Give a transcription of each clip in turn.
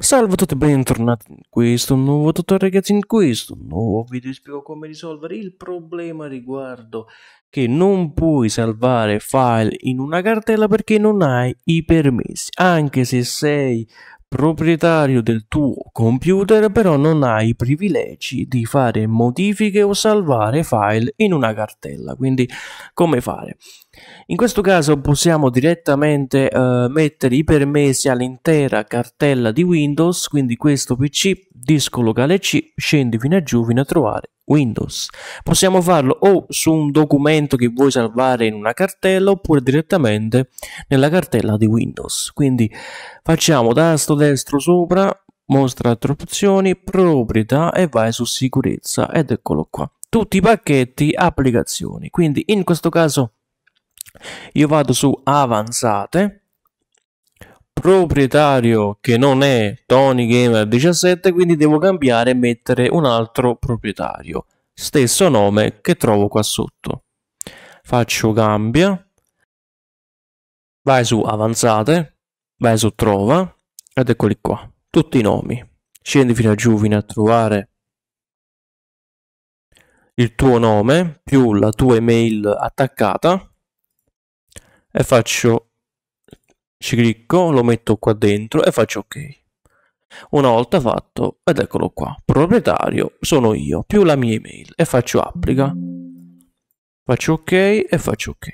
Salve a tutti e bentornati in questo nuovo tutorial ragazzi in questo nuovo video vi spiego come risolvere il problema riguardo che non puoi salvare file in una cartella perché non hai i permessi anche se sei proprietario del tuo computer però non hai i privilegi di fare modifiche o salvare file in una cartella quindi come fare in questo caso possiamo direttamente eh, mettere i permessi all'intera cartella di windows quindi questo pc disco locale c scendi fino a giù fino a trovare Windows. Possiamo farlo o su un documento che vuoi salvare in una cartella oppure direttamente nella cartella di Windows. Quindi facciamo tasto destro sopra, mostra altre opzioni, proprietà e vai su sicurezza ed eccolo qua. Tutti i pacchetti applicazioni. Quindi in questo caso io vado su avanzate proprietario che non è Tony Gamer 17 quindi devo cambiare e mettere un altro proprietario stesso nome che trovo qua sotto faccio cambia vai su avanzate vai su trova ed eccoli qua tutti i nomi scendi fino a giù fino a trovare il tuo nome più la tua email attaccata e faccio ci clicco, lo metto qua dentro e faccio ok. Una volta fatto, ed eccolo qua, proprietario sono io, più la mia email, e faccio applica. Faccio ok e faccio ok.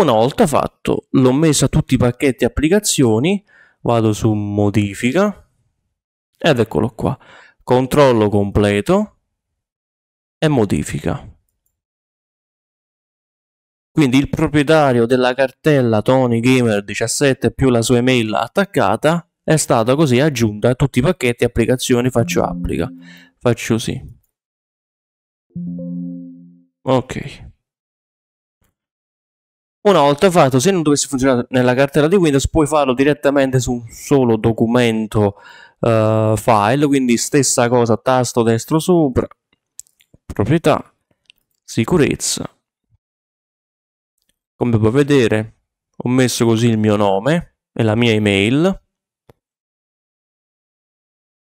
Una volta fatto, l'ho messa tutti i pacchetti applicazioni, vado su modifica, ed eccolo qua, controllo completo e modifica. Quindi il proprietario della cartella TonyGamer17 più la sua email attaccata è stata così aggiunta a tutti i pacchetti applicazioni faccio applica. Faccio sì. Ok. Una volta fatto, se non dovesse funzionare nella cartella di Windows, puoi farlo direttamente su un solo documento uh, file, quindi stessa cosa, tasto destro sopra, proprietà, sicurezza, come puoi vedere ho messo così il mio nome e la mia email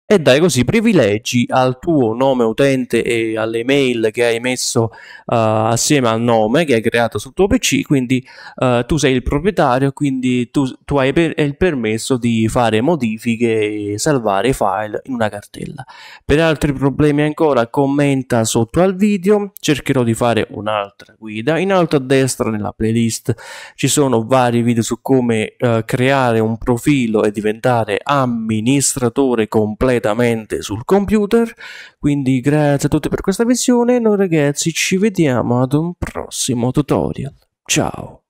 e dai così privilegi al tuo nome utente e alle mail che hai messo uh, assieme al nome che hai creato sul tuo PC, quindi uh, tu sei il proprietario, quindi tu, tu hai per, il permesso di fare modifiche e salvare file in una cartella. Per altri problemi ancora commenta sotto al video, cercherò di fare un'altra guida. In alto a destra nella playlist ci sono vari video su come uh, creare un profilo e diventare amministratore completo completamente sul computer. Quindi grazie a tutti per questa visione noi ragazzi ci vediamo ad un prossimo tutorial. Ciao!